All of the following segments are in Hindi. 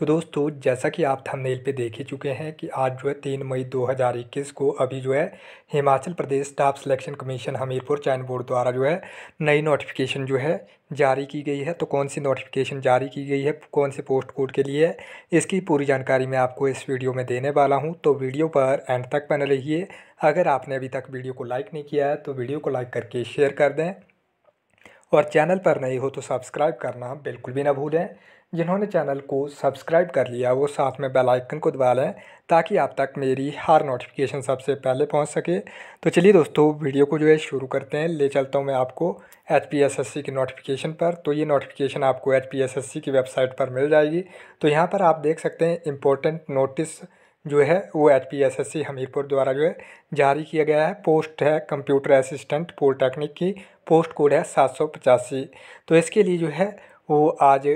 तो दोस्तों जैसा कि आप थंबनेल पे देख ही चुके हैं कि आज जो है तीन मई 2021 को अभी जो है Himachal Pradesh staff selection commission Hamirpur चयन बोर्ड द्वारा जो है नई नोटिफिकेशन जो है जारी की गई है तो कौन सी नोटिफिकेशन जारी की गई है कौन से पोस्ट कोड के लिए है इसकी पूरी जानकारी मैं आपको इस वीडियो में देने वाला हूँ तो वीडियो पर एंड तक बने रहिए अगर आपने अभी तक वीडियो को लाइक नहीं किया है तो वीडियो को लाइक करके शेयर कर दें और चैनल पर नए हो तो सब्सक्राइब करना बिल्कुल भी ना भूलें जिन्होंने चैनल को सब्सक्राइब कर लिया वो साथ में बेल आइकन को दबा लें ताकि आप तक मेरी हर नोटिफिकेशन सबसे पहले पहुंच सके तो चलिए दोस्तों वीडियो को जो है शुरू करते हैं ले चलता हूं मैं आपको एच की नोटिफिकेशन पर तो ये नोटिफिकेशन आपको एच की वेबसाइट पर मिल जाएगी तो यहाँ पर आप देख सकते हैं इम्पोर्टेंट नोटिस जो है वो H P S S C Hamirpur द्वारा जो है जारी किया गया है पोस्ट है कंप्यूटर असिस्टेंट पॉलिटेक्निक की पोस्ट कोड है सात सौ पचासी तो इसके लिए जो है वो आज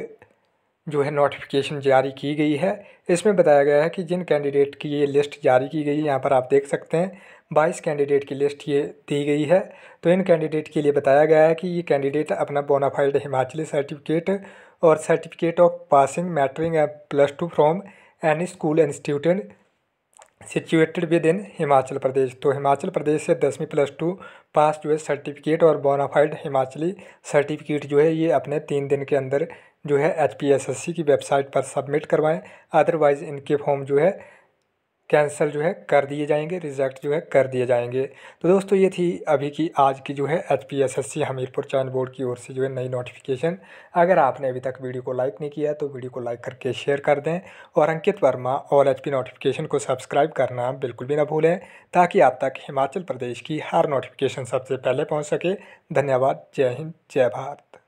जो है नोटिफिकेशन जारी की गई है इसमें बताया गया है कि जिन कैंडिडेट की ये लिस्ट जारी की गई है यहाँ पर आप देख सकते हैं बाईस कैंडिडेट की लिस्ट ये दी गई है तो इन कैंडिडेट के लिए बताया गया है कि ये कैंडिडेट अपना बोनाफाइड हिमाचली सर्टिफिकेट और certificate of passing matric plus two from any school institute situated within Himachal Pradesh तो हिमाचल प्रदेश से दसवीं प्लस टू पास जो है सर्टिफिकेट और बोनाफाइड हिमाचली सर्टिफिकेट जो है ये अपने तीन दिन के अंदर जो है एच की वेबसाइट पर सबमिट करवाएं अदरवाइज़ इनके फॉर्म जो है कैंसिल जो है कर दिए जाएंगे रिजेक्ट जो है कर दिए जाएंगे तो दोस्तों ये थी अभी की आज की जो है H P S S C Hamirpur चयन बोर्ड की ओर से जो है नई नोटिफिकेशन अगर आपने अभी तक वीडियो को लाइक नहीं किया तो वीडियो को लाइक करके शेयर कर दें और अंकित वर्मा और एच पी नोटिफिकेशन को सब्सक्राइब करना बिल्कुल भी ना भूलें ताकि आप तक हिमाचल प्रदेश की हर नोटिफिकेशन सबसे पहले पहुँच सके धन्यवाद जय हिंद जय भारत